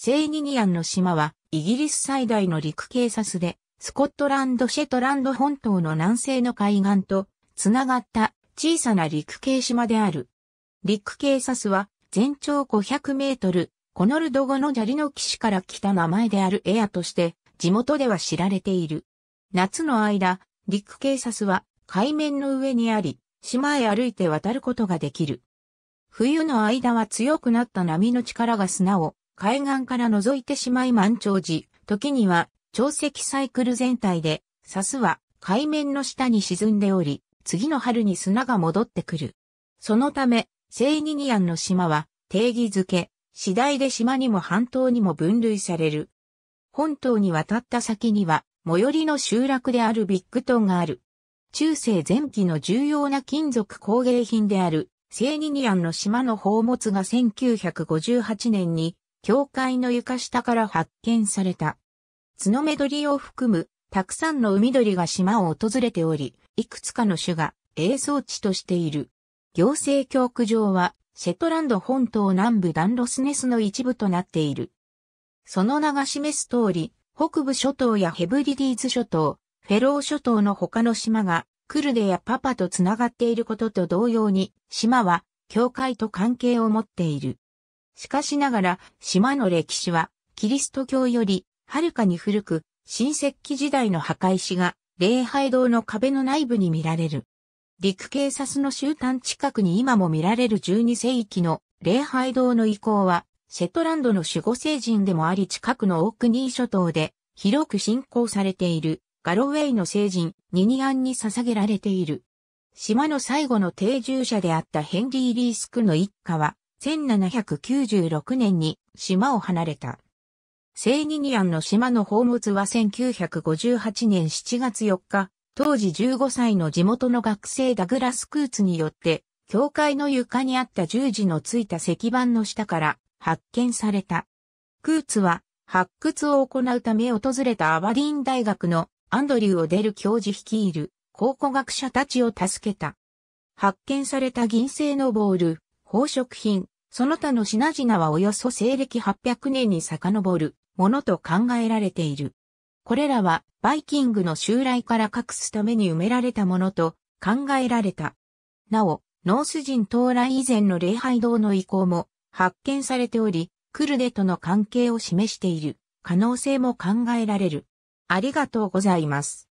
セイニニアンの島は、イギリス最大の陸警察で、スコットランドシェトランド本島の南西の海岸と、つながった小さな陸警島である。陸警察は、全長500メートル、コノルド語の砂利の騎士から来た名前であるエアとして、地元では知られている。夏の間、陸警察は海面の上にあり、島へ歩いて渡ることができる。冬の間は強くなった波の力が砂を海岸から覗いてしまい満潮時、時には、潮汐サイクル全体で、サスは海面の下に沈んでおり、次の春に砂が戻ってくる。そのため、セイニニアンの島は定義づけ、次第で島にも半島にも分類される。本島に渡った先には、最寄りの集落であるビッグトンがある。中世前期の重要な金属工芸品である、セイニニアンの島の宝物が1958年に教会の床下から発見された。メ目リを含むたくさんの海鳥が島を訪れており、いくつかの種が映像地としている。行政教区上は、シェトランド本島南部ダンロスネスの一部となっている。その名が示す通り、北部諸島やヘブリディーズ諸島、フェロー諸島の他の島が、クルデやパパと繋がっていることと同様に、島は、教会と関係を持っている。しかしながら、島の歴史は、キリスト教より、はるかに古く、新石器時代の墓石が、礼拝堂の壁の内部に見られる。陸警察の終端近くに今も見られる12世紀の礼拝堂の遺構は、セトランドの守護聖人でもあり近くのオークニー諸島で広く信仰されているガロウェイの聖人ニニアンに捧げられている。島の最後の定住者であったヘンリー・リースクの一家は1796年に島を離れた。セイニニアンの島の宝物は1958年7月4日、当時15歳の地元の学生ダグラス・クーツによって、教会の床にあった十字のついた石板の下から発見された。クーツは発掘を行うため訪れたアバディーン大学のアンドリュー・オデル教授率いる考古学者たちを助けた。発見された銀製のボール、宝飾品、その他の品々はおよそ西暦800年に遡るものと考えられている。これらはバイキングの襲来から隠すために埋められたものと考えられた。なお、ノース人到来以前の礼拝堂の遺構も発見されており、クルデとの関係を示している可能性も考えられる。ありがとうございます。